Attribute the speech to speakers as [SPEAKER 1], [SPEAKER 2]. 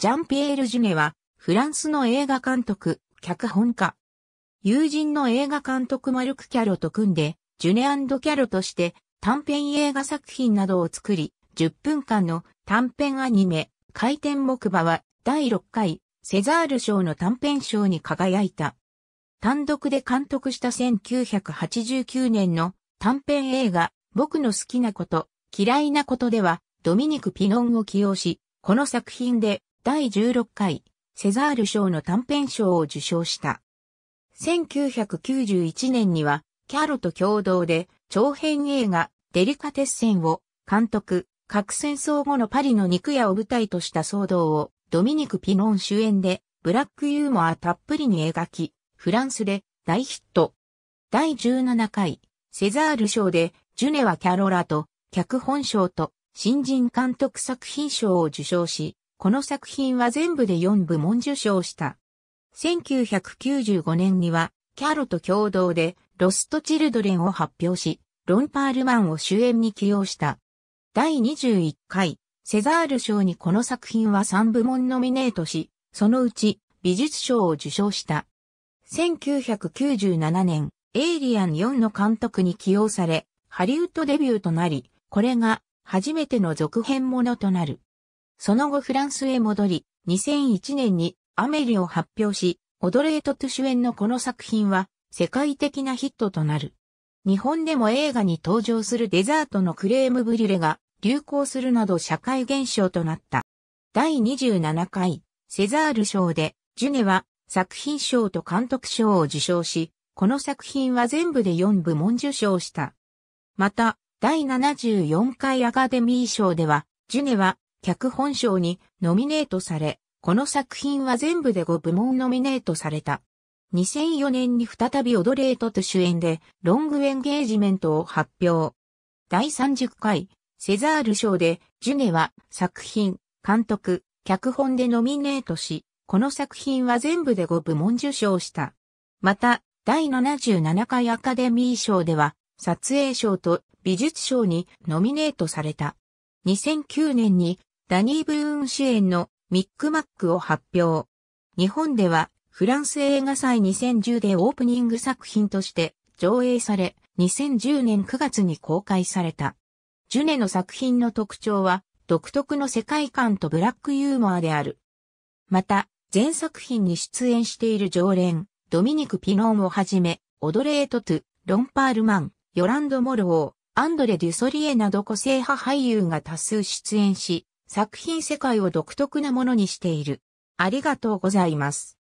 [SPEAKER 1] ジャンピエール・ジュネは、フランスの映画監督、脚本家。友人の映画監督マルク・キャロと組んで、ジュネキャロとして短編映画作品などを作り、10分間の短編アニメ、回転木馬は第6回セザール賞の短編賞に輝いた。単独で監督した1989年の短編映画、僕の好きなこと、嫌いなことでは、ドミニク・ピノンを起用し、この作品で第16回、セザール賞の短編賞を受賞した。1991年には、キャロと共同で、長編映画、デリカテッセンを、監督、核戦争後のパリの肉屋を舞台とした騒動を、ドミニク・ピノン主演で、ブラックユーモアたっぷりに描き、フランスで大ヒット。第17回、セザール賞で、ジュネはキャロラと、脚本賞と、新人監督作品賞を受賞し、この作品は全部で4部門受賞した。1995年には、キャロと共同で、ロスト・チルドレンを発表し、ロンパールマンを主演に起用した。第21回、セザール賞にこの作品は3部門ノミネートし、そのうち、美術賞を受賞した。1997年、エイリアン4の監督に起用され、ハリウッドデビューとなり、これが初めての続編ものとなる。その後フランスへ戻り、2001年にアメリを発表し、オドレート・トゥ主演のこの作品は世界的なヒットとなる。日本でも映画に登場するデザートのクレームブリュレが流行するなど社会現象となった。第27回セザール賞でジュネは作品賞と監督賞を受賞し、この作品は全部で4部門受賞した。また、第74回アカデミー賞では、ジュネは脚本賞にノミネートされ、この作品は全部で5部門ノミネートされた。2004年に再びオドレートと主演でロングエンゲージメントを発表。第30回セザール賞でジュネは作品、監督、脚本でノミネートし、この作品は全部で5部門受賞した。また、第77回アカデミー賞では撮影賞と美術賞にノミネートされた。2009年にダニー・ブルーン主演のミックマックを発表。日本ではフランス映画祭2010でオープニング作品として上映され、2010年9月に公開された。ジュネの作品の特徴は独特の世界観とブラックユーモアである。また、全作品に出演している常連、ドミニク・ピノンをはじめ、オドレート・トゥ、ロンパールマン、ヨランド・モルオー、アンドレ・デュソリエなど個性派俳優が多数出演し、作品世界を独特なものにしている。ありがとうございます。